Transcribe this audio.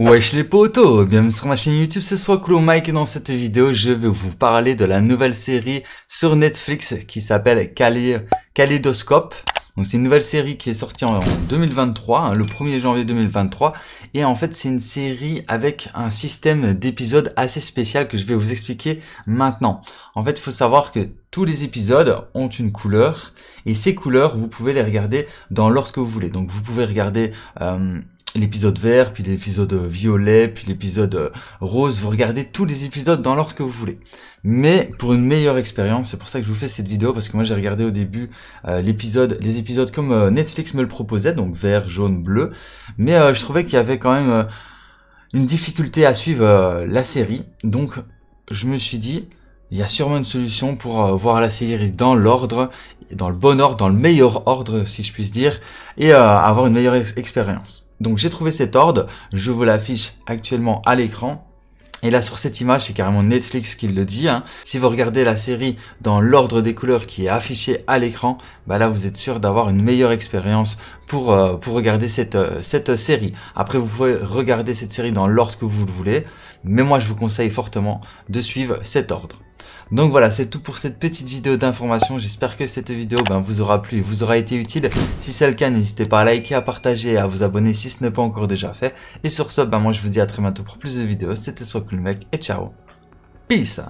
Wesh les potos, bienvenue sur ma chaîne YouTube, ce soit Clo Mike et dans cette vidéo je vais vous parler de la nouvelle série sur Netflix qui s'appelle Kaleidoscope. Donc c'est une nouvelle série qui est sortie en 2023, hein, le 1er janvier 2023. Et en fait c'est une série avec un système d'épisodes assez spécial que je vais vous expliquer maintenant. En fait il faut savoir que tous les épisodes ont une couleur et ces couleurs vous pouvez les regarder dans l'ordre que vous voulez. Donc vous pouvez regarder... Euh, l'épisode vert, puis l'épisode euh, violet, puis l'épisode euh, rose. Vous regardez tous les épisodes dans l'ordre que vous voulez. Mais pour une meilleure expérience, c'est pour ça que je vous fais cette vidéo, parce que moi j'ai regardé au début euh, l'épisode, les épisodes comme Netflix me le proposait, donc vert, jaune, bleu. Mais je trouvais qu'il y avait quand même une difficulté à suivre la série. Donc je me suis dit, il y a sûrement une solution pour voir la série dans l'ordre, dans le bon ordre, dans le meilleur ordre si je puisse dire, et avoir une meilleure expérience. Donc j'ai trouvé cet ordre, je vous l'affiche actuellement à l'écran. Et là sur cette image, c'est carrément Netflix qui le dit. Hein. Si vous regardez la série dans l'ordre des couleurs qui est affiché à l'écran, bah là vous êtes sûr d'avoir une meilleure expérience pour, euh, pour regarder cette, euh, cette série. Après vous pouvez regarder cette série dans l'ordre que vous le voulez, mais moi je vous conseille fortement de suivre cet ordre. Donc voilà, c'est tout pour cette petite vidéo d'information. J'espère que cette vidéo ben, vous aura plu et vous aura été utile. Si c'est le cas, n'hésitez pas à liker, à partager et à vous abonner si ce n'est pas encore déjà fait. Et sur ce, ben, moi je vous dis à très bientôt pour plus de vidéos. C'était Soit et ciao. Peace